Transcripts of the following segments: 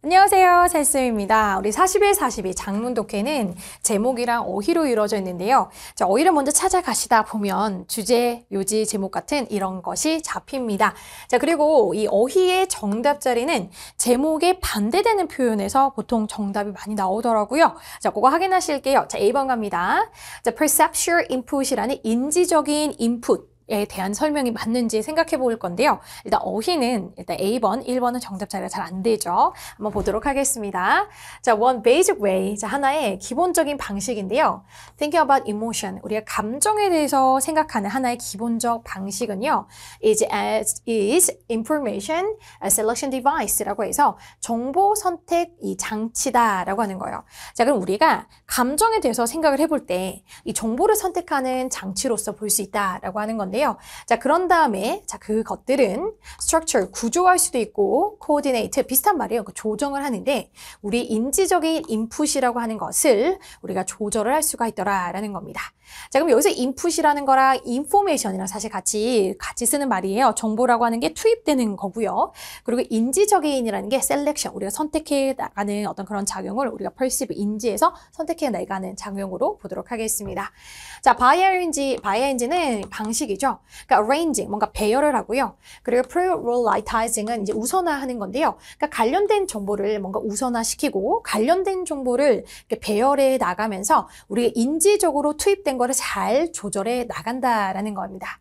안녕하세요. 셀쌤입니다. 우리 41, 42 장문 독해는 제목이랑 어휘로 이루어져 있는데요. 자, 어휘를 먼저 찾아가시다 보면 주제, 요지, 제목 같은 이런 것이 잡힙니다. 자, 그리고 이 어휘의 정답 자리는 제목에 반대되는 표현에서 보통 정답이 많이 나오더라고요. 자, 그거 확인하실게요. 자, 1번 갑니다. 자, perceptual input이라는 인지적인 인풋. 에 대한 설명이 맞는지 생각해 볼 건데요. 일단 어휘는 일단 A번, 1번은 정답 자리가 잘 안 되죠. 한번 보도록 하겠습니다. 자, one basic way. 자, 하나의 기본적인 방식인데요. Thinking about emotion. 우리가 감정에 대해서 생각하는 하나의 기본적 방식은요. is as is information selection device라고 해서 정보 선택 이 장치다라고 하는 거예요. 자, 그럼 우리가 감정에 대해서 생각을 해볼 때 이 정보를 선택하는 장치로서 볼 수 있다라고 하는 건데 말이에요. 자, 그런 다음에 자, 그것들은 structure, 구조할 수도 있고 coordinate, 비슷한 말이에요. 그 조정을 하는데 우리 인지적인 i n p u t 이라고 하는 것을 우리가 조절을 할 수가 있더라라는 겁니다. 자, 그럼 여기서 i n p u t 이라는 거랑 i n f o r m a t i o n 이랑 사실 같이 같이 쓰는 말이에요. 정보라고 하는 게 투입되는 거고요. 그리고 인지적인이라는 게 selection 우리가 선택해 나가는 어떤 그런 작용을 우리가 펄시브 인지에서 선택해 나가는 작용으로 보도록 하겠습니다. 자, 바이어인지, 바이어인지는 방식이죠. 거죠. 그러니까 arranging 뭔가 배열을 하고요. 그리고 prioritizing은 이제 우선화하는 건데요. 그러니까 관련된 정보를 뭔가 우선화시키고 관련된 정보를 배열해 나가면서 우리가 인지적으로 투입된 거를 잘 조절해 나간다라는 겁니다.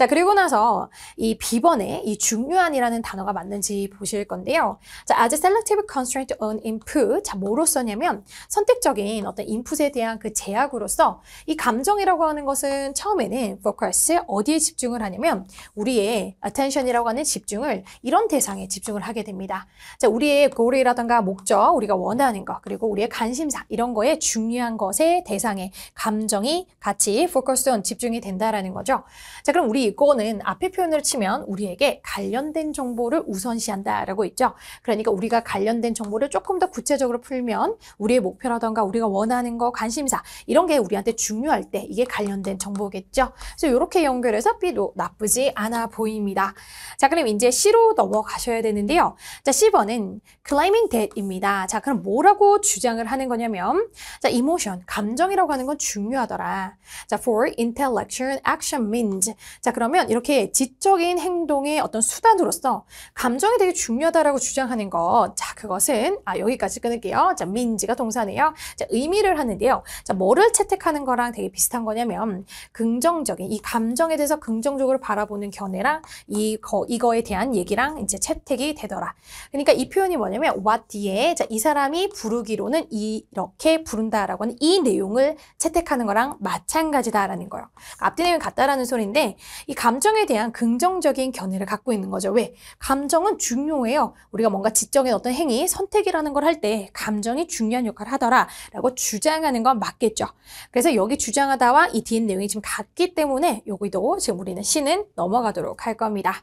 자, 그리고 나서 이 B번에 이 중요한이라는 단어가 맞는지 보실 건데요. 자, as a selective constraint on input. 자, 뭐로 써냐면 선택적인 어떤 인풋에 대한 그 제약으로서 이 감정이라고 하는 것은 처음에는 focus, 어디에 집중을 하냐면 우리의 attention이라고 하는 집중을 이런 대상에 집중을 하게 됩니다. 자, 우리의 고리라든가 목적, 우리가 원하는 것, 그리고 우리의 관심사, 이런 거에 중요한 것에 대상에 감정이 같이 focus on 집중이 된다라는 거죠. 자, 그럼 우리 이거는 앞에 표현을 치면 우리에게 관련된 정보를 우선시한다라고 있죠. 그러니까 우리가 관련된 정보를 조금 더 구체적으로 풀면 우리의 목표라던가 우리가 원하는 거, 관심사 이런 게 우리한테 중요할 때 이게 관련된 정보겠죠. 그래서 이렇게 연결해서 B도 나쁘지 않아 보입니다. 자, 그럼 이제 C로 넘어가셔야 되는데요. 자, C번은 claiming that입니다. 자, 그럼 뭐라고 주장을 하는 거냐면 자, emotion, 감정이라고 하는 건 중요하더라. 자, for intellectual action means 자, 그러면 이렇게 지적인 행동의 어떤 수단으로서 감정이 되게 중요하다라고 주장하는 것. 자, 그것은 아 여기까지 끊을게요. 자, 민지가 동사네요. 자, 의미를 하는데요. 자, 뭐를 채택하는 거랑 되게 비슷한 거냐면 긍정적인 이 감정에 대해서 긍정적으로 바라보는 견해랑 이거 이거에 대한 얘기랑 이제 채택이 되더라. 그러니까 이 표현이 뭐냐면 what 뒤에 자, 이 사람이 부르기로는 이렇게 부른다라고 하는 이 내용을 채택하는 거랑 마찬가지다라는 거예요. 앞뒤 내용이 같다라는 소리인데 이 감정에 대한 긍정적인 견해를 갖고 있는 거죠. 왜? 감정은 중요해요. 우리가 뭔가 지적인 어떤 행위, 선택이라는 걸 할 때 감정이 중요한 역할을 하더라라고 주장하는 건 맞겠죠. 그래서 여기 주장하다와 이 뒤에 내용이 지금 같기 때문에 여기도 지금 우리는 C는 넘어가도록 할 겁니다.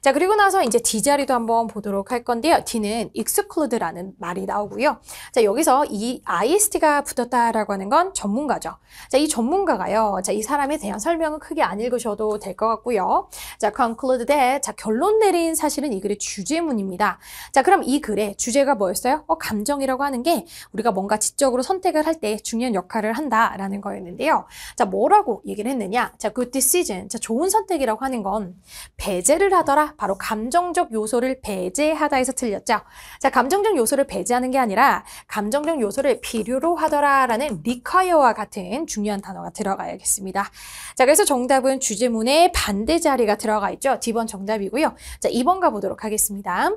자, 그리고 나서 이제 D 자리도 한번 보도록 할 건데요. D는 exclude라는 말이 나오고요. 자, 여기서 이 IST가 붙었다라고 하는 건 전문가죠. 자, 이 전문가가요. 자, 이 사람에 대한 설명은 크게 안 읽으셔도 될것 같고요. 자, conclude that. 자, 결론 내린 사실은 이 글의 주제문입니다. 자, 그럼 이 글의 주제가 뭐였어요? 어, 감정이라고 하는 게 우리가 뭔가 지적으로 선택을 할 때 중요한 역할을 한다라는 거였는데요. 자, 뭐라고 얘기를 했느냐? 자, good decision. 자, 좋은 선택이라고 하는 건 배제를 하더라. 바로 감정적 요소를 배제하다에서 틀렸죠. 자, 감정적 요소를 배제하는 게 아니라 감정적 요소를 필요로 하더라라는 require와 같은 중요한 단어가 들어가야겠습니다. 자, 그래서 정답은 주제문의 반대 자리가 들어가 있죠. D번 정답이고요. 자, 2번 가보도록 하겠습니다.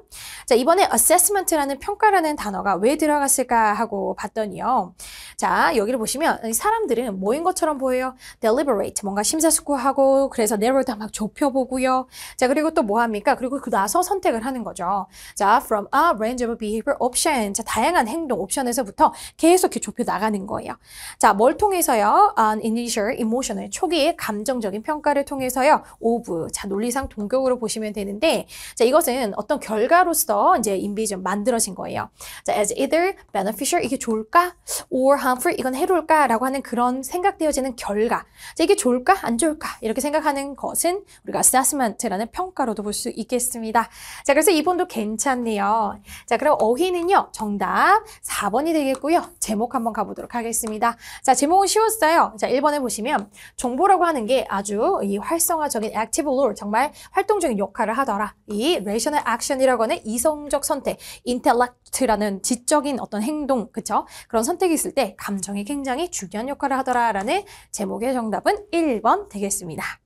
자, 이번에 assessment라는 평가라는 단어가 왜 들어갔을까 하고 봤더니요. 자, 여기를 보시면 사람들은 모인 것처럼 보여요. deliberate, 뭔가 심사숙고하고 그래서 narrow 다막 좁혀보고요. 자, 그리고 또 뭐 합니까? 그리고 그 나서 선택을 하는 거죠. 자, from a range of behavior option, 자, 다양한 행동 옵션에서부터 계속 이렇게 좁혀 나가는 거예요. 자, 뭘 통해서요? an initial e m o t i o n a 초기의 감정적인 평가를 통해서 해서요. 오브. 자, 논리상 동격으로 보시면 되는데 자, 이것은 어떤 결과로서 이제 인비전 만들어진 거예요. 자, as either beneficial 이게 좋을까? or harmful 이건 해로울까라고 하는 그런 생각되어지는 결과. 자, 이게 좋을까? 안 좋을까? 이렇게 생각하는 것은 우리가 assessment라는 평가로도 볼 수 있겠습니다. 자, 그래서 이번도 괜찮네요. 자, 그럼 어휘는요. 정답 4번이 되겠고요. 제목 한번 가보도록 하겠습니다. 자, 제목은 쉬웠어요. 자, 1번에 보시면 정보라고 하는 게 아주 이 활성 활성화적인 active role, 정말 활동적인 역할을 하더라. 이 rational action이라고 하는 이성적 선택, intellect라는 지적인 어떤 행동, 그쵸? 그런 선택이 있을 때 감정이 굉장히 중요한 역할을 하더라라는 제목의 정답은 1번 되겠습니다.